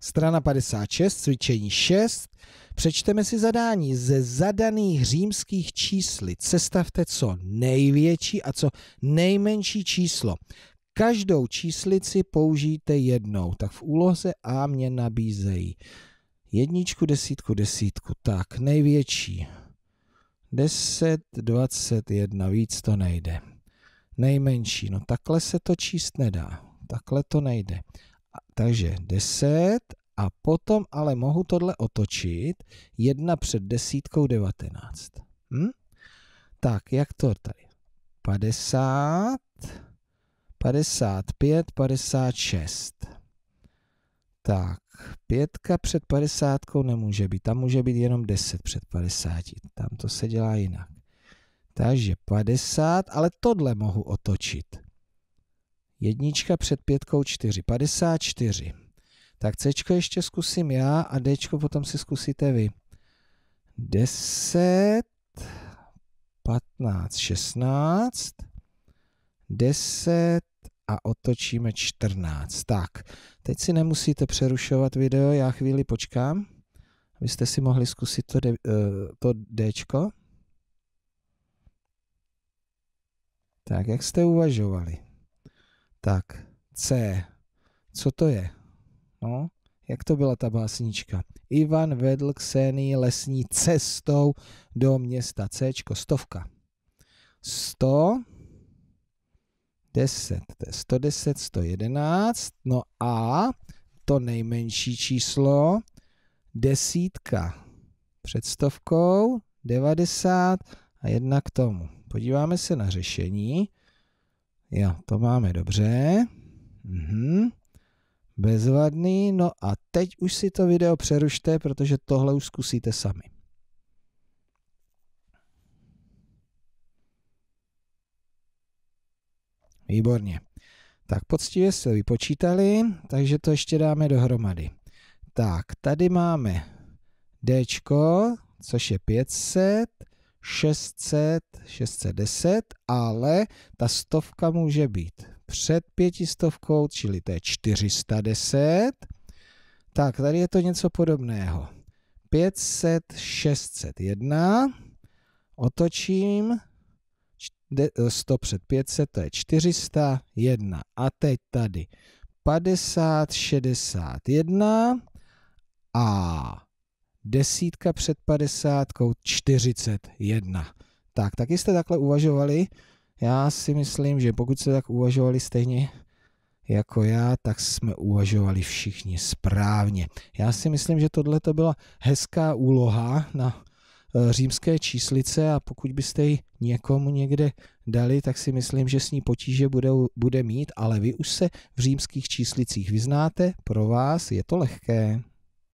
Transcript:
Strana 56, cvičení 6. Přečteme si zadání ze zadaných římských čísly. Sestavte co největší a co nejmenší číslo. Každou číslici použijte jednou. Tak v úloze A mě nabízejí jedničku, desítku, desítku. Tak, největší. 10, 21, víc to nejde. Nejmenší, no takhle se to číst nedá. Takhle to nejde. Takže 10 a potom ale mohu tohle otočit 1 před desítkou 19. Hm? Tak, jak to tady? 50, 55, 56. Tak, pětka před 50 nemůže být, tam může být jenom 10 před 50, tam to se dělá jinak. Takže 50, ale tohle mohu otočit. Jednička před pětkou 4, 54. Tak C ještě zkusím já a D potom si zkusíte vy. 10, 15, 16, 10 a otočíme 14. Tak, teď si nemusíte přerušovat video, já chvíli počkám, abyste si mohli zkusit to, de, eh, to Dčko. Tak, jak jste uvažovali? Tak, C. Co to je? No, jak to byla ta básnička? Ivan vedl Ksenii lesní cestou do města C. Stovka. 100, 10, to je 110, 111, no a to nejmenší číslo, desítka před stovkou, 90 a jedna k tomu. Podíváme se na řešení. Jo, to máme dobře. Mhm. Bezvadný. No a teď už si to video přerušte, protože tohle už zkusíte sami. Výborně. Tak poctivě se vypočítali, takže to ještě dáme dohromady. Tak, tady máme D, což je 500, 600, 610, ale ta stovka může být před pětistovkou, čili to je 410. Tak, tady je to něco podobného. 500, 601, otočím, 100 eh, před 500, to je 401. A teď tady 50, 61 a desítka před padesátkou 41. Tak, taky jste takhle uvažovali. Já si myslím, že pokud jste tak uvažovali stejně jako já, tak jsme uvažovali všichni správně. Já si myslím, že tohle to byla hezká úloha na eh, římské číslice a pokud byste ji někomu někde dali, tak si myslím, že s ní potíže bude, bude mít, ale vy už se v římských číslicích vyznáte, pro vás je to lehké.